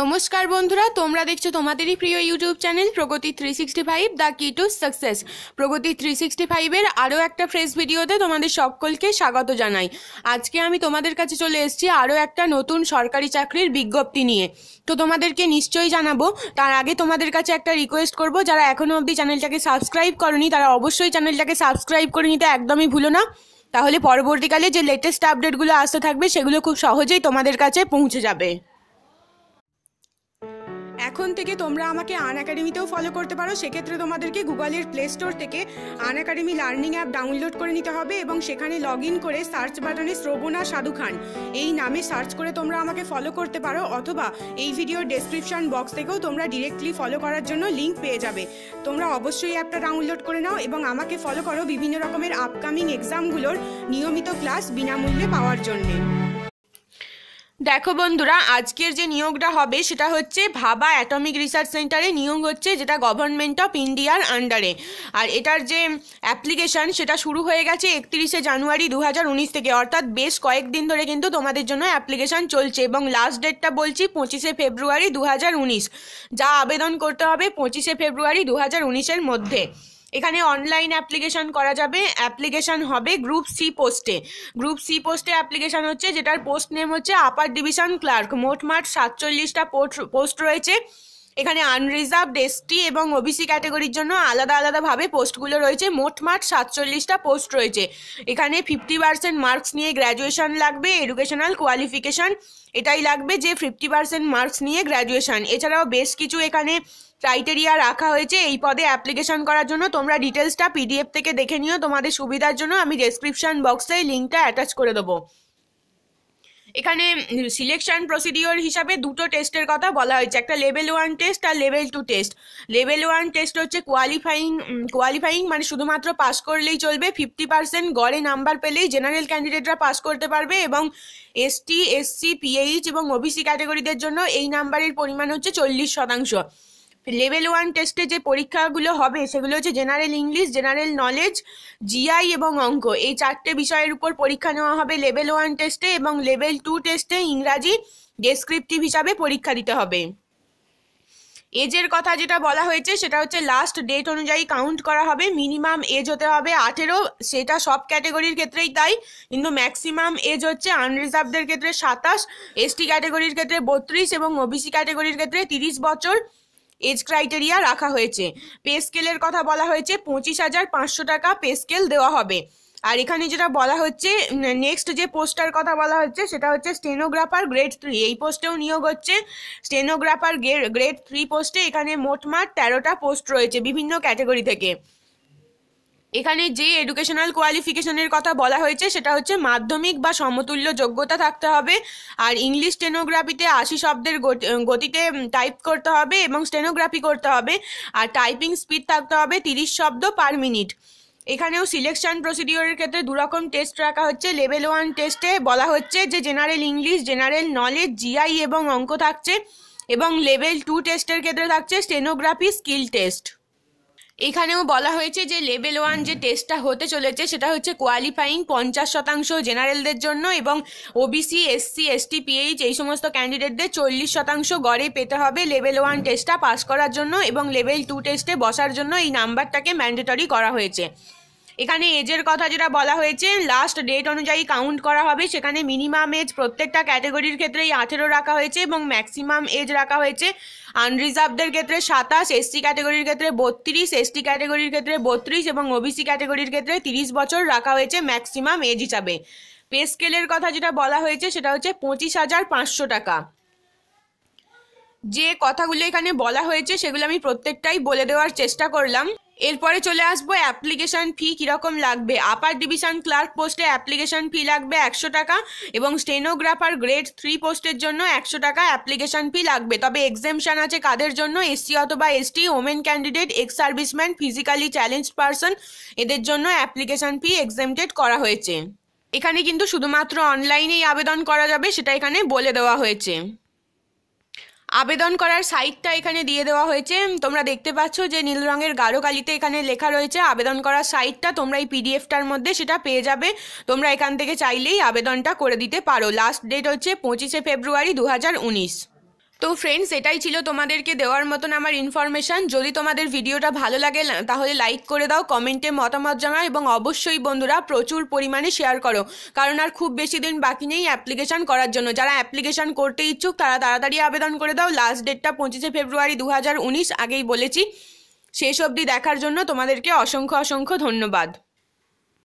নমস্কার বন্ধুরা তোমরা দেখছো তোমাদেরই প্রিয় YouTube channel Pragati three sixty five the key to success Pragati three sixty ফাইভের আরও একটা ফ্রেশ ভিডিওতে তোমাদের সকলকে স্বাগত জানাই আজকে আমি তোমাদের কাছে চলে এসেছি আরও একটা নতুন সরকারি চাকরির বিজ্ঞপ্তি নিয়ে তো তোমাদেরকে নিশ্চয়ই জানাবো তার আগে তোমাদের কাছে একটা রিকোয়েস্ট করব যারা এখনও অবধি চ্যানেলটাকে সাবস্ক্রাইব করনি তারা অবশ্যই চ্যানেলটাকে সাবস্ক্রাইব করে নিতে একদমই ভুলো না তাহলে পরবর্তীকালে যে লেটেস্ট আপডেটগুলো আসতে থাকবে সেগুলো খুব সহজেই তোমাদের কাছে পৌঁছে যাবে এখন থেকে তোমরা আমাকে আন একাডেমিতেও ফলো করতে পারো সেক্ষেত্রে তোমাদেরকে গুগলের প্লে স্টোর থেকে Unacademy learning app download করে নিতে হবে এবং সেখানে লগ ইন করে সার্চ বাটনে শ্রবণা সাধু খান এই নামে সার্চ করে তোমরা আমাকে ফলো করতে পারো অথবা এই ভিডিওর ডেসক্রিপশন বক্স থেকেও তোমরা ডিরেক্টলি ফলো করার জন্য লিঙ্ক পেয়ে যাবে তোমরা অবশ্যই অ্যাপটা ডাউনলোড করে নাও এবং আমাকে ফলো করো বিভিন্ন রকমের আপকামিং এক্সামগুলোর নিয়মিত ক্লাস বিনামূল্যে পাওয়ার জন্যে দেখো বন্ধুরা আজকের যে নিয়োগটা হবে সেটা হচ্ছে ভাবা অ্যাটমিক রিসার্চ সেন্টারে নিয়োগ হচ্ছে যেটা গভর্নমেন্ট অফ ইন্ডিয়ার আন্ডারে আর এটার যে অ্যাপ্লিকেশান সেটা শুরু হয়ে গেছে একত্রিশে জানুয়ারি দু থেকে অর্থাৎ বেশ কয়েকদিন ধরে কিন্তু তোমাদের জন্য অ্যাপ্লিকেশান চলছে এবং লাস্ট ডেটটা বলছি পঁচিশে ফেব্রুয়ারি দু যা আবেদন করতে হবে পঁচিশে ফেব্রুয়ারি দু হাজার মধ্যে এখানে অনলাইন অ্যাপ্লিকেশান করা যাবে অ্যাপ্লিকেশান হবে গ্রুপ সি পোস্টে গ্রুপ সি পোস্টে অ্যাপ্লিকেশান হচ্ছে যেটার পোস্ট নেম হচ্ছে আপার ডিভিশন ক্লার্ক মোটমাট সাতচল্লিশটা পোস্ট রয়েছে এখানে আনরিজার্ভ এসটি এবং ওবিসি ক্যাটাগরির জন্য আলাদা আলাদাভাবে পোস্টগুলো রয়েছে মোটমাট সাতচল্লিশটা পোস্ট রয়েছে এখানে ফিফটি পার্সেন্ট মার্কস নিয়ে গ্র্যাজুয়েশন লাগবে এডুকেশনাল কোয়ালিফিকেশান এটাই লাগবে যে ফিফটি পার্সেন্ট মার্কস নিয়ে গ্র্যাজুয়েশন এছাড়াও বেশ কিছু এখানে ক্রাইটেরিয়া রাখা হয়েছে এই পদে অ্যাপ্লিকেশন করার জন্য তোমরা ডিটেলসটা পিডিএফ থেকে দেখে নিও তোমাদের সুবিধার জন্য আমি ডেসক্রিপশন বক্সে লিঙ্কটা অ্যাটাচ করে দেবো এখানে সিলেকশন প্রসিডিওর হিসাবে দুটো টেস্টের কথা বলা হয়েছে একটা লেভেল ওয়ান টেস্ট আর level two test level one test হচ্ছে কোয়ালিফাইং কোয়ালিফাইং মানে শুধুমাত্র পাস করলেই চলবে ফিফটি পার্সেন্ট গড়ে নাম্বার পেলেই জেনারেল ক্যান্ডিডেটরা পাস করতে পারবে এবং এসটি এসসি পিএইচ এবং ওবিসি ক্যাটাগরিদের জন্য এই নাম্বারের পরিমাণ হচ্ছে চল্লিশ শতাংশ লেভেল ওয়ান টেস্টে যে পরীক্ষাগুলো হবে সেগুলো হচ্ছে general English general knowledge GI এবং অঙ্ক এই চারটে বিষয়ের উপর পরীক্ষা নেওয়া হবে লেভেল ওয়ান টেস্টে এবং লেভেল টু টেস্টে ইংরাজি ডেসক্রিপটিভ হিসাবে পরীক্ষা দিতে হবে এজের কথা যেটা বলা হয়েছে সেটা হচ্ছে লাস্ট ডেট অনুযায়ী কাউন্ট করা হবে মিনিমাম এজ হতে হবে আঠেরো সেটা সব ক্যাটেগরির ক্ষেত্রেই তাই কিন্তু ম্যাক্সিমাম এজ হচ্ছে আনরিজার্ভদের ক্ষেত্রে সাতাশ এসটি ক্যাটেগরির ক্ষেত্রে বত্রিশ এবং ওবিসি ক্যাটেগরির ক্ষেত্রে তিরিশ বছর এজ ক্রাইটেরিয়া রাখা হয়েছে পে স্কেলের কথা বলা হয়েছে পঁচিশ হাজার পাঁচশো টাকা পে স্কেল দেওয়া হবে আর এখানে যেটা বলা হচ্ছে নেক্সট যে পোস্টার কথা বলা হচ্ছে সেটা হচ্ছে স্টেনোগ্রাফার গ্রেড থ্রি এই পোস্টেও নিয়োগ হচ্ছে স্টেনোগ্রাফার গ্রেড থ্রি পোস্টে এখানে মোটমাট তেরোটা পোস্ট রয়েছে বিভিন্ন ক্যাটাগরি থেকে এখানে যে এডুকেশনাল কোয়ালিফিকেশনের কথা বলা হয়েছে সেটা হচ্ছে মাধ্যমিক বা সমতুল্য যোগ্যতা থাকতে হবে আর ইংলিশ স্টেনোগ্রাফিতে আশি শব্দের গতিতে টাইপ করতে হবে এবং স্টেনোগ্রাফি করতে হবে আর টাইপিং স্পিড থাকতে হবে তিরিশ শব্দ পার মিনিট এখানেও সিলেকশন প্রসিডিওরের ক্ষেত্রে দুরকম টেস্ট রাখা হচ্ছে লেভেল ওয়ান টেস্টে বলা হচ্ছে যে general English general knowledge GI এবং অঙ্ক থাকছে এবং লেভেল টু টেস্টের ক্ষেত্রে থাকছে স্টেনোগ্রাফি স্কিল টেস্ট এখানেও বলা হয়েছে যে লেভেল ওয়ান যে টেস্টটা হতে চলেছে সেটা হচ্ছে কোয়ালিফাইং পঞ্চাশ শতাংশ জেনারেলদের জন্য এবং ওবিসি এসসি এসটি পিএইচ এই সমস্ত ক্যান্ডিডেটদের চল্লিশ শতাংশ গড়ে পেতে হবে লেভেল ওয়ান টেস্টটা পাস করার জন্য এবং লেভেল টু টেস্টে বসার জন্য এই নাম্বারটাকে ম্যান্ডেটরি করা হয়েছে এখানে এজের কথা যেটা বলা হয়েছে লাস্ট ডেট অনুযায়ী কাউন্ট করা হবে সেখানে মিনিমাম এজ প্রত্যেকটা ক্যাটাগরির ক্ষেত্রেই আঠেরো রাখা হয়েছে এবং ম্যাক্সিমাম এজ রাখা হয়েছে আনরিজার্ভদের ক্ষেত্রে সাতাশ এসসি ক্যাটাগরির ক্ষেত্রে বত্রিশ এসটি ক্যাটাগরির ক্ষেত্রে বত্রিশ এবং ওবিসি ক্যাটাগরির ক্ষেত্রে তিরিশ বছর রাখা হয়েছে ম্যাক্সিমাম এজ হিসাবে পে স্কেলের কথা যেটা বলা হয়েছে সেটা হচ্ছে পঁচিশ হাজার পাঁচশো টাকা যে কথাগুলো এখানে বলা হয়েছে সেগুলো আমি প্রত্যেকটাই বলে দেওয়ার চেষ্টা করলাম এরপরে চলে আসবো অ্যাপ্লিকেশন ফি কীরকম লাগবে আপার ডিভিশন ক্লার্ক পোস্টে অ্যাপ্লিকেশন ফি লাগবে একশো টাকা এবং স্টেনোগ্রাফার গ্রেড থ্রি পোস্টের জন্য একশো টাকা অ্যাপ্লিকেশন ফি লাগবে তবে এক্সেমশন আছে কাদের জন্য এসসি অথবা ST women candidate ex serviceman physically challenge person এদের জন্য অ্যাপ্লিকেশন ফি এক্সেমটেড করা হয়েছে এখানে কিন্তু শুধুমাত্র অনলাইনেই আবেদন করা যাবে সেটা এখানে বলে দেওয়া হয়েছে আবেদন করার সাইটটা এখানে দিয়ে দেওয়া হয়েছে তোমরা দেখতে পাচ্ছ যে নীল রঙের গাঢ় কালিতে এখানে লেখা রয়েছে আবেদন করার সাইটটা তোমরা এই পিডিএফটার মধ্যে সেটা পেয়ে যাবে তোমরা এখান থেকে চাইলেই আবেদনটা করে দিতে পারো লাস্ট ডেট হচ্ছে পঁচিশে ফেব্রুয়ারি দু তো ফ্রেন্ডস এটাই ছিল তোমাদেরকে দেওয়ার মতন আমার ইনফরমেশান যদি তোমাদের ভিডিওটা ভালো লাগে তাহলে লাইক করে দাও কমেন্টে মতামত জানাও এবং অবশ্যই বন্ধুরা প্রচুর পরিমাণে শেয়ার করো কারণ আর খুব বেশি দিন বাকি নেই অ্যাপ্লিকেশান করার জন্য যারা অ্যাপ্লিকেশান করতে ইচ্ছুক তারা তাড়াতাড়ি আবেদন করে দাও লাস্ট ডেটটা পঁচিশে ফেব্রুয়ারি দু আগেই বলেছি শেষ অবধি দেখার জন্য তোমাদেরকে অসংখ্য অসংখ্য ধন্যবাদ